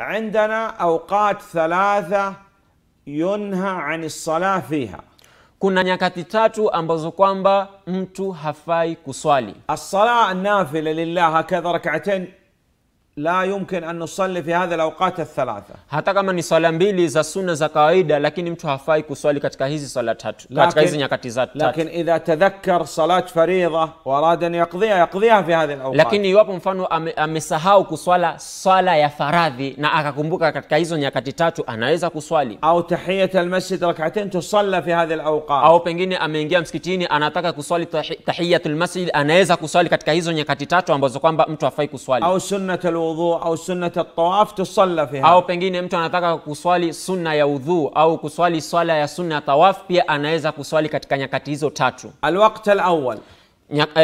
عندنا أوقات ثلاثة ينهى عن الصلاة فيها كنا nyakati تاتو أمبازو kwamba mtu هفاي كسوالي الصلاة النافلة لله هكذا ركعتين لا يمكن أن نصلي في هذه الأوقات الثلاثة. حتى كما نصلي مبلي ذا سنة ذا لكن يمتو هفاي كسولي كتك صلاة تات. كتك هذه لكن إذا تذكر صلاة فريضة وأراد أن يقضيها يقضيها في هذه الأوقات. لكن يوب مفانو أمسهاو كسولة صلاة يا فراذي نا أكاكمبوكا كتك هذه نكتي تات أنا إذا كسولي. أو تحية المسجد ركعتين تصلى في هذه الأوقات. أو بنجيني أمينجي أمسكتيني أنا تاكا كسولي تحية المسجد أنا إذا كسولي كتك هذه نكتي تات وأنا بزوكا مبا مبا مبا مبا الوضوء او سنه الطواف تصلى فيها او pengine mtu anataka kuswali سنه ya wudhu au kuswali swala يا سنه طواف بي anaweza kuswali katika nyakati hizo tatu الوقت الاول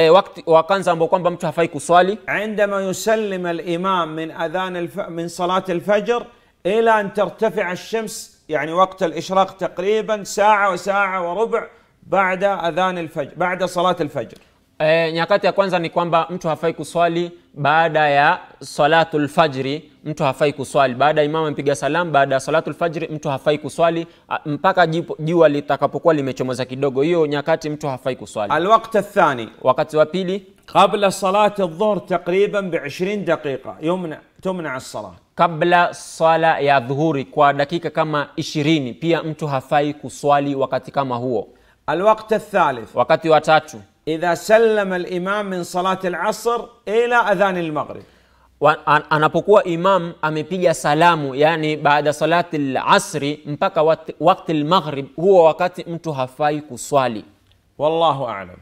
وقت وكان زمبو كان بمتها في كسوالي عندما يسلم الإمام من أذان الف... من صلاة الفجر إلى أن ترتفع الشمس يعني وقت الإشراق تقريبا ساعة وساعة وربع بعد أذان الفجر بعد صلاة الفجر e, nyakati ya kwanza ni kwamba mtu hafai kuswali baada ya salatul fajri mtu hafai kuswali baada ya imamu mpiga salam baada ya salatul fajri mtu hafai kuswali ah, mpaka jua litakapokuwa limechomoza kidogo hiyo nyakati mtu hafai kuswali alwaqt athani wakati wa pili qabla salati dhuhr takriban bi 20 daqiqa yumna tumna as-salah kabla sala ya dhuhuri kwa dakika kama 20 pia mtu hafai kuswali wakati kama huo alwaqt athalith wakati wa tatu إذا سلم الإمام من صلاة العصر إلى أذان المغرب anapokuwa imam amepiga salamu yani baada salati lasri mpaka wakti lmaghrib huo wakati mtu hafai kuswali wallahu alam